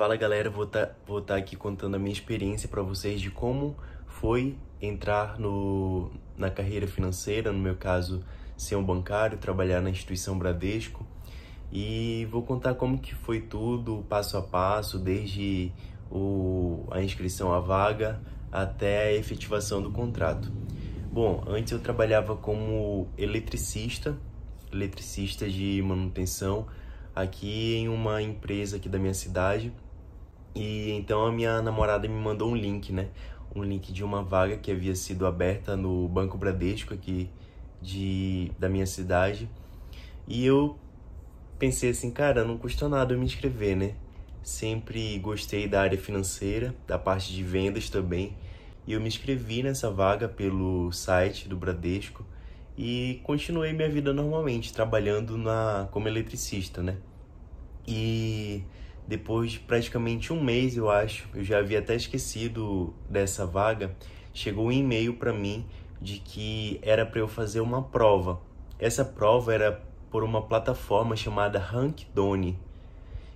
Fala galera, vou estar tá, vou tá aqui contando a minha experiência para vocês de como foi entrar no, na carreira financeira, no meu caso, ser um bancário, trabalhar na instituição Bradesco. E vou contar como que foi tudo, passo a passo, desde o, a inscrição à vaga até a efetivação do contrato. Bom, antes eu trabalhava como eletricista, eletricista de manutenção aqui em uma empresa aqui da minha cidade e então a minha namorada me mandou um link, né? Um link de uma vaga que havia sido aberta no Banco Bradesco aqui de, da minha cidade. E eu pensei assim, cara, não custa nada eu me inscrever, né? Sempre gostei da área financeira, da parte de vendas também. E eu me inscrevi nessa vaga pelo site do Bradesco e continuei minha vida normalmente, trabalhando na como eletricista, né? E depois de praticamente um mês, eu acho, eu já havia até esquecido dessa vaga, chegou um e-mail para mim de que era para eu fazer uma prova. Essa prova era por uma plataforma chamada Done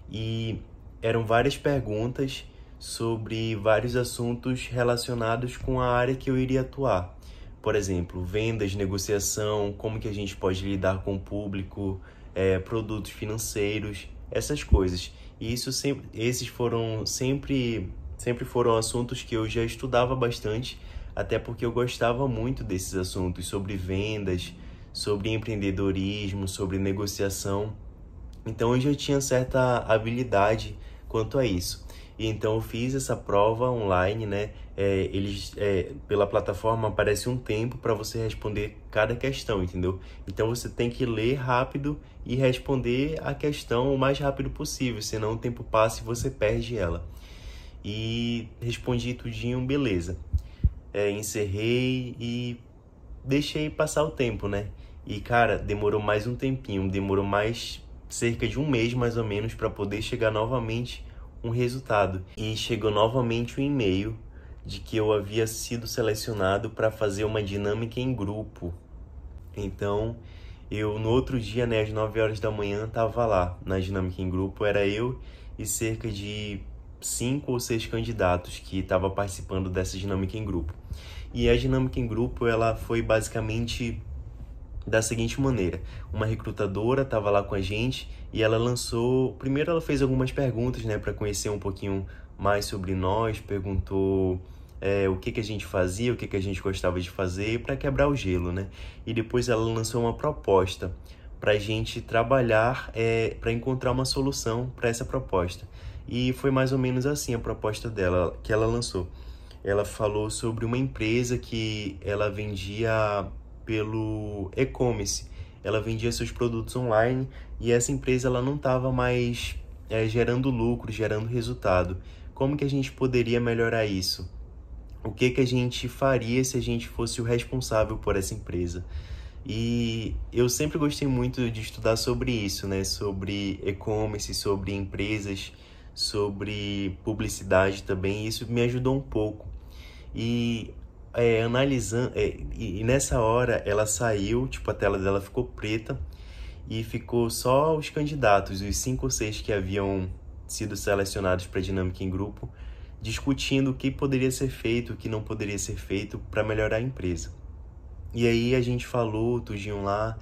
e eram várias perguntas sobre vários assuntos relacionados com a área que eu iria atuar. Por exemplo, vendas, negociação, como que a gente pode lidar com o público, é, produtos financeiros, essas coisas. E isso sempre, esses foram sempre, sempre foram assuntos que eu já estudava bastante, até porque eu gostava muito desses assuntos sobre vendas, sobre empreendedorismo, sobre negociação. Então eu já tinha certa habilidade quanto a isso. E então eu fiz essa prova online, né? É, eles é, pela plataforma aparece um tempo para você responder cada questão, entendeu? Então você tem que ler rápido e responder a questão o mais rápido possível, senão o tempo passa e você perde ela. E respondi tudinho, beleza. É, encerrei e deixei passar o tempo, né? E cara, demorou mais um tempinho, demorou mais cerca de um mês mais ou menos para poder chegar novamente um resultado. E chegou novamente um e-mail de que eu havia sido selecionado para fazer uma dinâmica em grupo. Então, eu no outro dia, né, às 9 horas da manhã, estava lá na dinâmica em grupo, era eu e cerca de cinco ou seis candidatos que estavam participando dessa dinâmica em grupo. E a dinâmica em grupo, ela foi basicamente da seguinte maneira: uma recrutadora estava lá com a gente e ela lançou. Primeiro, ela fez algumas perguntas, né, para conhecer um pouquinho mais sobre nós, perguntou é, o que, que a gente fazia, o que, que a gente gostava de fazer, para quebrar o gelo, né? E depois ela lançou uma proposta para a gente trabalhar, é, para encontrar uma solução para essa proposta. E foi mais ou menos assim a proposta dela, que ela lançou. Ela falou sobre uma empresa que ela vendia pelo e-commerce. Ela vendia seus produtos online e essa empresa ela não estava mais é, gerando lucro, gerando resultado. Como que a gente poderia melhorar isso? O que que a gente faria se a gente fosse o responsável por essa empresa? E eu sempre gostei muito de estudar sobre isso, né? Sobre e-commerce, sobre empresas, sobre publicidade também. isso me ajudou um pouco. E é, analisando. É, e, e nessa hora ela saiu, tipo, a tela dela ficou preta e ficou só os candidatos, os cinco ou seis que haviam sido selecionados para dinâmica em grupo, discutindo o que poderia ser feito, o que não poderia ser feito para melhorar a empresa. E aí a gente falou, tudinho lá,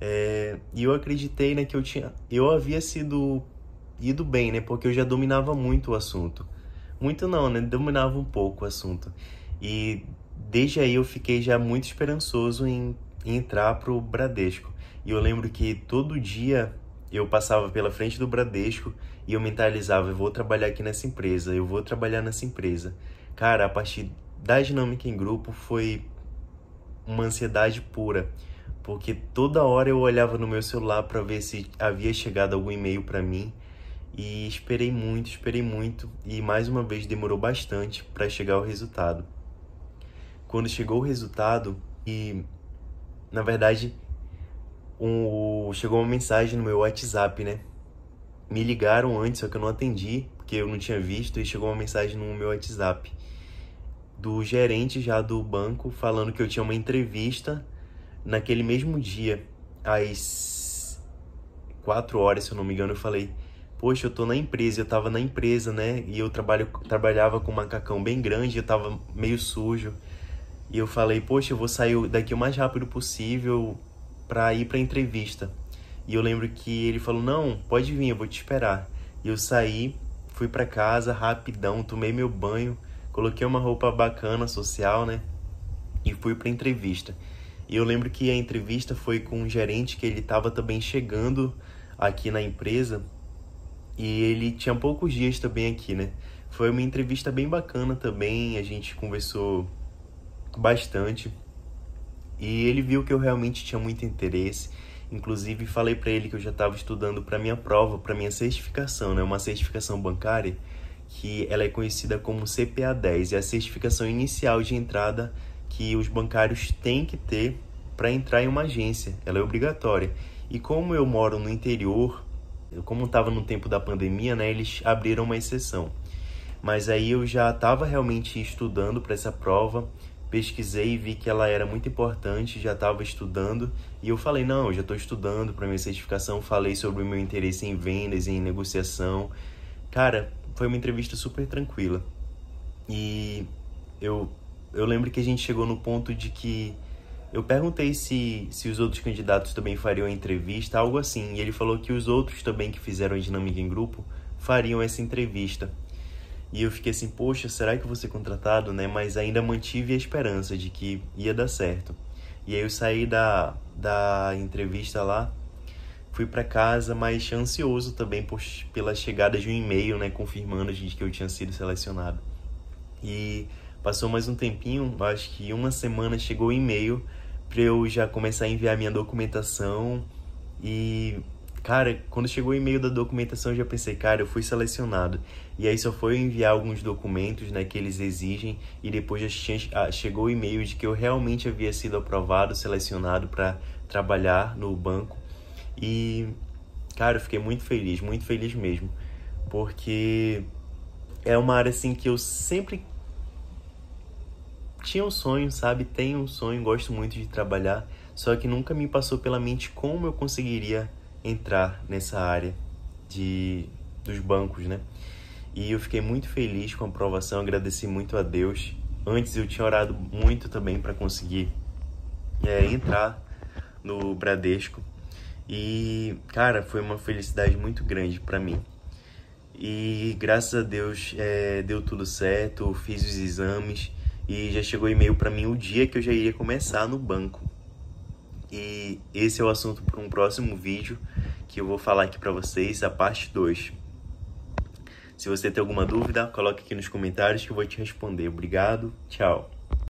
é, e eu acreditei né, que eu tinha, eu havia sido ido bem, né, porque eu já dominava muito o assunto. Muito não, né, dominava um pouco o assunto. E desde aí eu fiquei já muito esperançoso em, em entrar para o Bradesco. E eu lembro que todo dia eu passava pela frente do Bradesco e eu mentalizava: eu vou trabalhar aqui nessa empresa, eu vou trabalhar nessa empresa. Cara, a partir da dinâmica em grupo foi uma ansiedade pura, porque toda hora eu olhava no meu celular para ver se havia chegado algum e-mail para mim e esperei muito, esperei muito e mais uma vez demorou bastante para chegar o resultado quando chegou o resultado e na verdade um, chegou uma mensagem no meu WhatsApp, né? Me ligaram antes, só que eu não atendi, porque eu não tinha visto, e chegou uma mensagem no meu WhatsApp do gerente já do banco falando que eu tinha uma entrevista naquele mesmo dia, às quatro horas, se eu não me engano, eu falei, poxa, eu tô na empresa, eu tava na empresa, né? E eu trabalho, trabalhava com um macacão bem grande, eu tava meio sujo. E eu falei, poxa, eu vou sair daqui o mais rápido possível para ir para entrevista. E eu lembro que ele falou: "Não, pode vir, eu vou te esperar". E eu saí, fui para casa rapidão, tomei meu banho, coloquei uma roupa bacana social, né? E fui para entrevista. E eu lembro que a entrevista foi com um gerente que ele estava também chegando aqui na empresa e ele tinha poucos dias também aqui, né? Foi uma entrevista bem bacana também, a gente conversou bastante. E ele viu que eu realmente tinha muito interesse. Inclusive falei para ele que eu já estava estudando para minha prova, para minha certificação, né? Uma certificação bancária que ela é conhecida como CPA 10, é a certificação inicial de entrada que os bancários têm que ter para entrar em uma agência. Ela é obrigatória. E como eu moro no interior, como estava no tempo da pandemia, né, eles abriram uma exceção. Mas aí eu já estava realmente estudando para essa prova, pesquisei e vi que ela era muito importante, já estava estudando e eu falei: não, eu já estou estudando para minha certificação. Falei sobre o meu interesse em vendas, em negociação. Cara, foi uma entrevista super tranquila e eu, eu lembro que a gente chegou no ponto de que eu perguntei se, se os outros candidatos também fariam a entrevista, algo assim, e ele falou que os outros também que fizeram a dinâmica em grupo fariam essa entrevista. E eu fiquei assim, poxa, será que eu vou ser contratado, né? Mas ainda mantive a esperança de que ia dar certo. E aí eu saí da, da entrevista lá, fui para casa, mas ansioso também por, pela chegada de um e-mail, né? Confirmando, gente, que eu tinha sido selecionado. E passou mais um tempinho, acho que uma semana chegou o um e-mail para eu já começar a enviar minha documentação e Cara, quando chegou o e-mail da documentação, eu já pensei, cara, eu fui selecionado. E aí só foi enviar alguns documentos né, que eles exigem e depois já ah, chegou o e-mail de que eu realmente havia sido aprovado, selecionado para trabalhar no banco. E, cara, eu fiquei muito feliz, muito feliz mesmo, porque é uma área assim que eu sempre tinha um sonho, sabe? Tenho um sonho, gosto muito de trabalhar, só que nunca me passou pela mente como eu conseguiria entrar nessa área de dos bancos, né? E eu fiquei muito feliz com a aprovação, agradeci muito a Deus. Antes eu tinha orado muito também para conseguir é, entrar no Bradesco. E, cara, foi uma felicidade muito grande para mim. E graças a Deus é, deu tudo certo, fiz os exames e já chegou e-mail para mim o dia que eu já iria começar no banco. E esse é o assunto para um próximo vídeo que eu vou falar aqui para vocês a parte 2. Se você tem alguma dúvida, coloque aqui nos comentários que eu vou te responder. Obrigado, tchau.